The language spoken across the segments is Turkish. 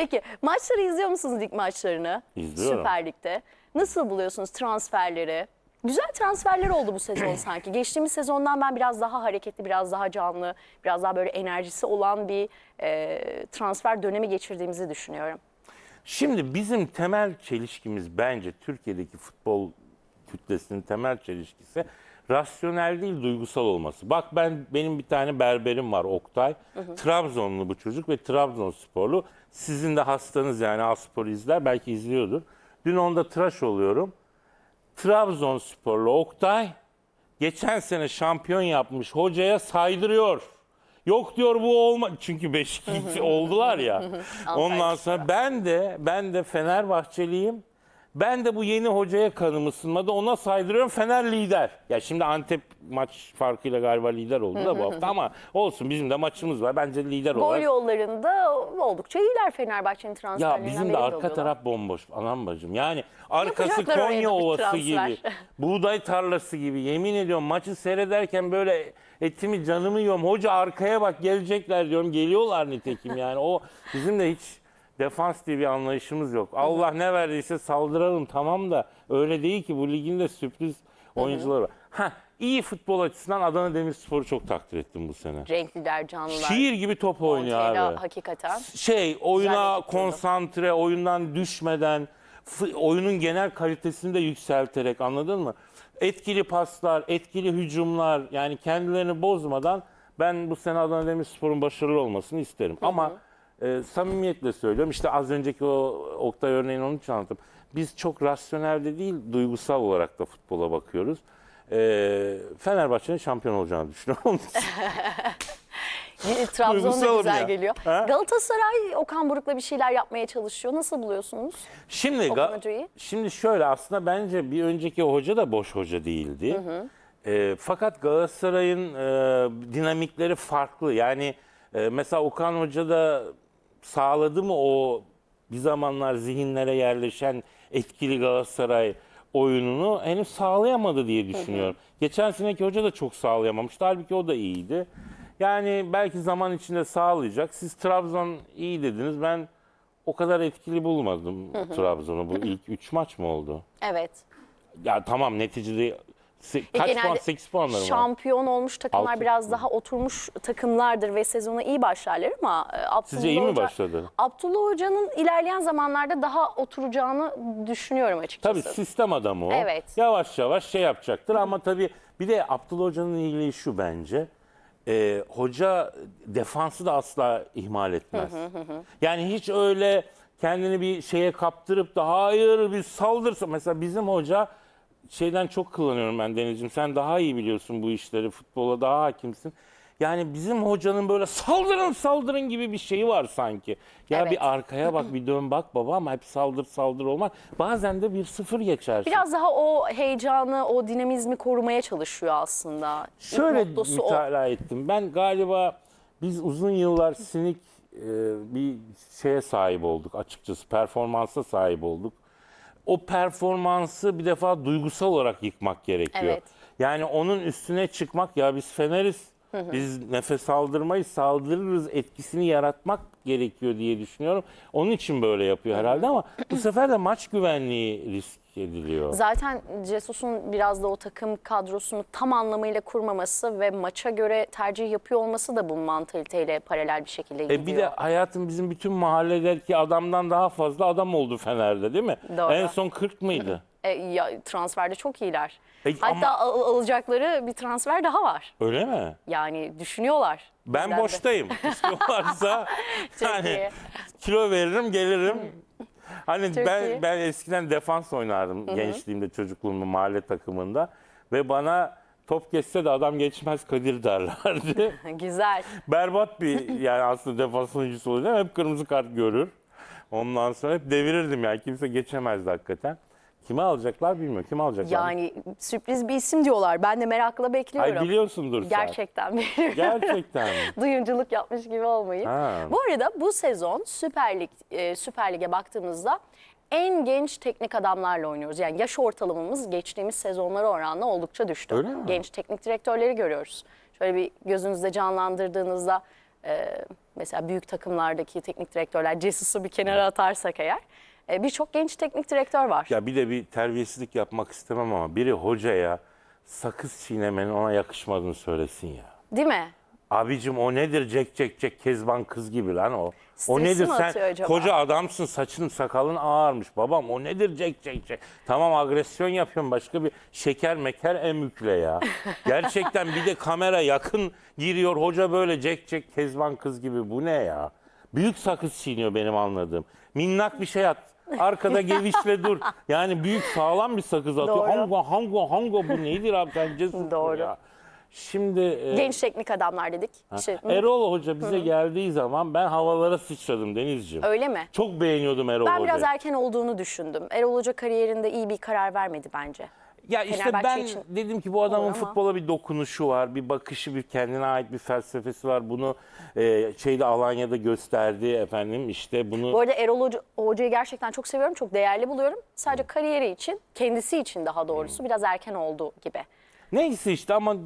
Peki maçları izliyor musunuz lig maçlarını? İzliyorum. Süper Lig'de. Nasıl buluyorsunuz transferleri? Güzel transferler oldu bu sezon sanki. Geçtiğimiz sezondan ben biraz daha hareketli, biraz daha canlı, biraz daha böyle enerjisi olan bir e, transfer dönemi geçirdiğimizi düşünüyorum. Şimdi bizim temel çelişkimiz bence Türkiye'deki futbol kütlesinin temel çelişkisi rasyonel değil duygusal olması. Bak ben benim bir tane berberim var Oktay. Hı hı. Trabzonlu bu çocuk ve Trabzonsporlu sizin de hastanız yani Aspor izler. Belki izliyordur. Dün onda tıraş oluyorum. Trabzonsporlu Oktay geçen sene şampiyon yapmış hocaya saydırıyor. Yok diyor bu olma çünkü 5 oldular ya. Ondan sonra ben de ben de Fenerbahçeliyim. Ben de bu yeni hocaya kanım ısınmadı. Ona saydırıyorum Fener lider. Ya şimdi Antep maç farkıyla galiba lider oldu da bu hafta ama olsun bizim de maçımız var. Bence lider Gol yollarında oldukça iyiler Fenerbahçe'nin transferlerinden Ya bizim de arka oluyorlar. taraf bomboş anam bacım. Yani arkası Yapacaklar Konya Ovası transfer. gibi. Buğday tarlası gibi. Yemin ediyorum maçı seyrederken böyle etimi canımı yiyorum. Hoca arkaya bak gelecekler diyorum. Geliyorlar nitekim yani. O bizim de hiç defans diye bir anlayışımız yok. Allah ne verdiyse saldıralım tamam da öyle değil ki bu ligin de sürpriz oyuncuları var. Ha iyi futbol açısından Adana Demirspor'u çok takdir ettim bu sene. Renkliler, canlılar. Şiir gibi top oynuyor Montella abi. hakikaten. Şey oyuna konsantre, oyundan düşmeden, f- oyunun genel kalitesini de yükselterek anladın mı? Etkili paslar, etkili hücumlar yani kendilerini bozmadan ben bu sene Adana Demirspor'un başarılı olmasını isterim. Ama e, samimiyetle söylüyorum. İşte az önceki o Oktay örneğini onun için anlattım. Biz çok rasyonel de değil, duygusal olarak da futbola bakıyoruz. E, Fenerbahçe'nin şampiyon olacağını düşünüyorum. Ee, Trabzon Duygusal güzel ya. geliyor. Ha? Galatasaray Okan Buruk'la bir şeyler yapmaya çalışıyor. Nasıl buluyorsunuz? Şimdi Okan şimdi şöyle aslında bence bir önceki hoca da boş hoca değildi. E, fakat Galatasaray'ın e, dinamikleri farklı. Yani e, mesela Okan Hoca da sağladı mı o bir zamanlar zihinlere yerleşen etkili Galatasaray oyununu henüz sağlayamadı diye düşünüyorum. Geçen seneki hoca da çok sağlayamamıştı. Halbuki o da iyiydi. Yani belki zaman içinde sağlayacak. Siz Trabzon iyi dediniz. Ben o kadar etkili bulmadım Trabzon'u. Bu ilk 3 maç mı oldu? Evet. Ya tamam neticede e, kaç e, puan? 8 puanları mı? Şampiyon olmuş takımlar Altı. biraz daha oturmuş takımlardır ve sezona iyi başlarlar ama e, Abdullah Sizce iyi Hoca, mi başladı? Abdullah Hoca'nın ilerleyen zamanlarda daha oturacağını düşünüyorum açıkçası. Tabii sistem adamı o. Evet. Yavaş yavaş şey yapacaktır ama tabii bir de Abdullah Hoca'nın iyiliği şu bence. E, hoca defansı da asla ihmal etmez. yani hiç öyle kendini bir şeye kaptırıp da hayır biz saldırsa mesela bizim hoca şeyden çok kullanıyorum ben Deniz'im Sen daha iyi biliyorsun bu işleri. Futbola daha hakimsin. Yani bizim hocanın böyle saldırın saldırın gibi bir şeyi var sanki. Ya Evet. bir arkaya bak bir dön bak baba ama hep saldır saldır olmaz. Bazen de bir sıfır geçer Biraz daha o heyecanı, o dinamizmi korumaya çalışıyor aslında. Şöyle mottosu o. mütalaa ettim. Ben galiba biz uzun yıllar sinik e, bir şeye sahip olduk açıkçası. Performansa sahip olduk o performansı bir defa duygusal olarak yıkmak gerekiyor. Evet. Yani onun üstüne çıkmak ya biz Feneriz biz nefes aldırmayı saldırırız etkisini yaratmak gerekiyor diye düşünüyorum. Onun için böyle yapıyor herhalde ama bu sefer de maç güvenliği risk ediliyor. Zaten Jesus'un biraz da o takım kadrosunu tam anlamıyla kurmaması ve maça göre tercih yapıyor olması da bu mantaliteyle paralel bir şekilde gidiyor. E bir de hayatın bizim bütün mahalledeki adamdan daha fazla adam oldu Fener'de değil mi? Doğru. En son 40 mıydı? E, ya, transferde çok iyiler. E, Hatta ama... al- alacakları bir transfer daha var. Öyle mi? Yani düşünüyorlar. Ben bizlerde. boştayım. İstiyorlarsa yani kilo veririm gelirim. Hmm. Hani ben ben eskiden defans oynardım Hı-hı. gençliğimde çocukluğumda mahalle takımında ve bana top geçse de adam geçmez Kadir derlerdi. Güzel. Berbat bir yani aslında defans oyuncusu olacağım hep kırmızı kart görür. Ondan sonra hep devirirdim yani kimse geçemezdi hakikaten. Kime alacaklar bilmiyorum. Kim alacaklar? Yani sürpriz bir isim diyorlar. Ben de merakla bekliyorum. Ay biliyorsundur sen. Gerçekten biliyorum. Gerçekten mi? Duyunculuk yapmış gibi olmayın. Ha. Bu arada bu sezon Süper Lig e, Süper Lig'e baktığımızda en genç teknik adamlarla oynuyoruz. Yani yaş ortalamamız geçtiğimiz sezonlara oranla oldukça düştü. Öyle mi? Genç teknik direktörleri görüyoruz. Şöyle bir gözünüzde canlandırdığınızda e, mesela büyük takımlardaki teknik direktörler Jesus'u bir kenara atarsak eğer e, birçok genç teknik direktör var. Ya bir de bir terbiyesizlik yapmak istemem ama biri hocaya sakız çiğnemenin ona yakışmadığını söylesin ya. Değil mi? Abicim o nedir cek cek cek kezban kız gibi lan o. o nedir mi sen atıyor acaba? koca adamsın saçın sakalın ağarmış babam o nedir cek cek cek. Tamam agresyon yapıyorum başka bir şeker meker emükle ya. Gerçekten bir de kamera yakın giriyor hoca böyle cek cek kezban kız gibi bu ne ya. Büyük sakız çiğniyor benim anladığım. Minnak bir şey at Arkada gevişle dur. Yani büyük sağlam bir sakız atıyor. Hango hango hango bu nedir abi sen cesursun Doğru. ya. Şimdi e, Genç teknik adamlar dedik. ha, Şey, Erol Hoca bize geldiği zaman ben havalara sıçradım Denizciğim. Öyle mi? Çok beğeniyordum Erol Ben Hoca'yı. biraz erken olduğunu düşündüm. Erol Hoca kariyerinde iyi bir karar vermedi bence. Ya işte ben için dedim ki bu adamın futbola bir dokunuşu var, bir bakışı, bir kendine ait bir felsefesi var. Bunu e, şeyde Alanya'da gösterdi efendim işte bunu. Bu arada Erol Hoca, Hoca'yı gerçekten çok seviyorum, çok değerli buluyorum. Sadece kariyeri için, kendisi için daha doğrusu biraz erken oldu gibi. Neyse işte ama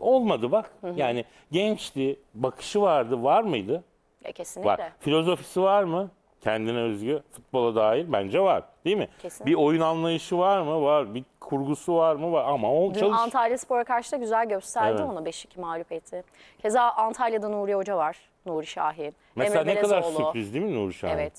olmadı bak. Yani gençti, bakışı vardı, var mıydı? Ya kesinlikle. Var. Filozofisi var mı? kendine özgü futbola dair bence var. Değil mi? Kesin. Bir oyun anlayışı var mı? Var. Bir kurgusu var mı? Var. Ama o çalış. Antalya Spor'a karşı da güzel gösterdi evet. onu 5-2 etti Keza Antalya'da Nuri Hoca var. Nuri Şahin. Mesela Emre ne kadar sürpriz değil mi Nuri Şahin? Evet.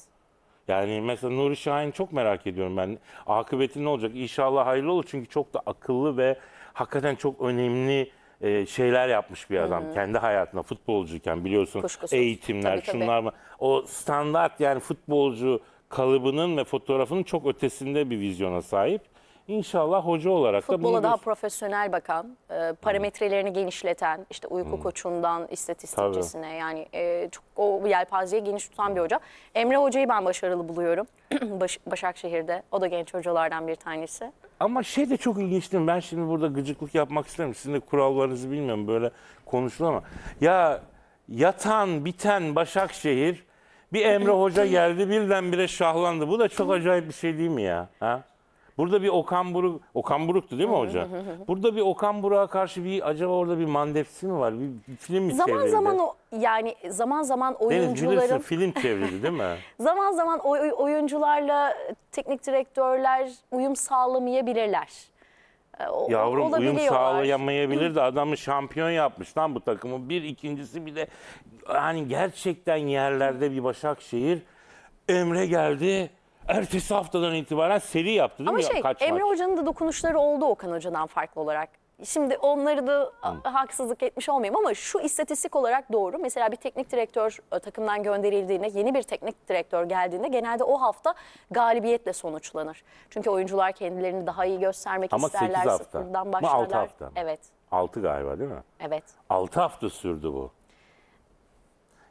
Yani mesela Nuri Şahin çok merak ediyorum ben. Akıbeti ne olacak? İnşallah hayırlı olur. Çünkü çok da akıllı ve hakikaten çok önemli e, şeyler yapmış bir adam. Hı-hı. Kendi hayatına futbolcuyken biliyorsun Kuşkusuz. eğitimler tabii, tabii. şunlar mı? O standart yani futbolcu kalıbının ve fotoğrafının çok ötesinde bir vizyona sahip. İnşallah hoca olarak Futbola da Futbola daha profesyonel bakan, e, parametrelerini hmm. genişleten, işte uyku hmm. koçundan istatistikçisine Tabii. yani e, çok o yelpazeyi geniş tutan bir hoca. Emre Hoca'yı ben başarılı buluyorum Baş, Başakşehir'de. O da genç hocalardan bir tanesi. Ama şey de çok ilginçti. Ben şimdi burada gıcıklık yapmak istemiyorum. Sizin de kurallarınızı bilmiyorum böyle konuşulur ama. Ya yatan biten Başakşehir bir Emre Hoca geldi birdenbire şahlandı. Bu da çok acayip bir şey değil mi ya? Ha? Burada bir Okan Buruk, Okan Buruk'tu değil mi hoca? Burada bir Okan Buruk'a karşı bir acaba orada bir mandepsi mi var? Bir, bir film mi Zaman zaman o yani zaman zaman oyuncuların... Deniz film çevrildi değil mi? zaman zaman oy, oyuncularla teknik direktörler uyum sağlamayabilirler. Ee, o, Yavrum uyum sağlayamayabilir de adamı şampiyon yapmış lan bu takımı. Bir ikincisi bir de hani gerçekten yerlerde bir Başakşehir. Emre geldi ertesi haftadan itibaren seri yaptı değil Ama mi? şey Kaç Emre Hoca'nın da dokunuşları oldu Okan Hoca'dan farklı olarak. Şimdi onları da a- haksızlık etmiş olmayayım ama şu istatistik olarak doğru. Mesela bir teknik direktör e, takımdan gönderildiğinde, yeni bir teknik direktör geldiğinde genelde o hafta galibiyetle sonuçlanır. Çünkü oyuncular kendilerini daha iyi göstermek Ama isterler, hafta. sıfırdan Ama altı başlarlar. hafta mı? Evet, 6 galiba değil mi? evet. 6 hafta sürdü bu.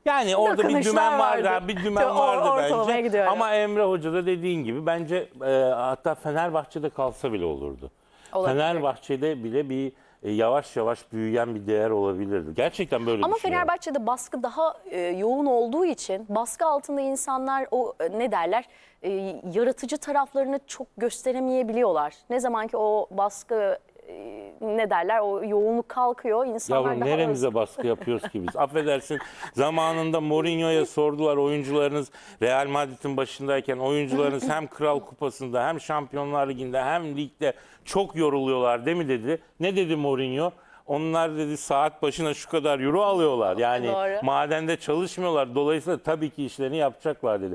Yani orada bir dümen vardı. vardı. bir dümen Tabii, or- vardı bence. gidiyor, Ama Emre Hoca da dediğin gibi bence e, hatta Fenerbahçe'de kalsa bile olurdu. Olabilir. Fenerbahçe'de bile bir e, yavaş yavaş büyüyen bir değer olabilirdi. Gerçekten böyle Ama Fenerbahçe'de baskı daha e, yoğun olduğu için baskı altında insanlar o e, ne derler e, yaratıcı taraflarını çok gösteremeyebiliyorlar. Ne zaman ki o baskı e, ne derler o yoğunluk kalkıyor. İnsanlar Yavrum daha neremize baskı yapıyoruz ki biz? Affedersin zamanında Mourinho'ya sordular oyuncularınız Real Madrid'in başındayken oyuncularınız hem Kral Kupası'nda hem Şampiyonlar Ligi'nde hem ligde çok yoruluyorlar değil mi dedi. Ne dedi Mourinho? Onlar dedi saat başına şu kadar euro alıyorlar. Yani Doğru. madende çalışmıyorlar. Dolayısıyla tabii ki işlerini yapacaklar dedi.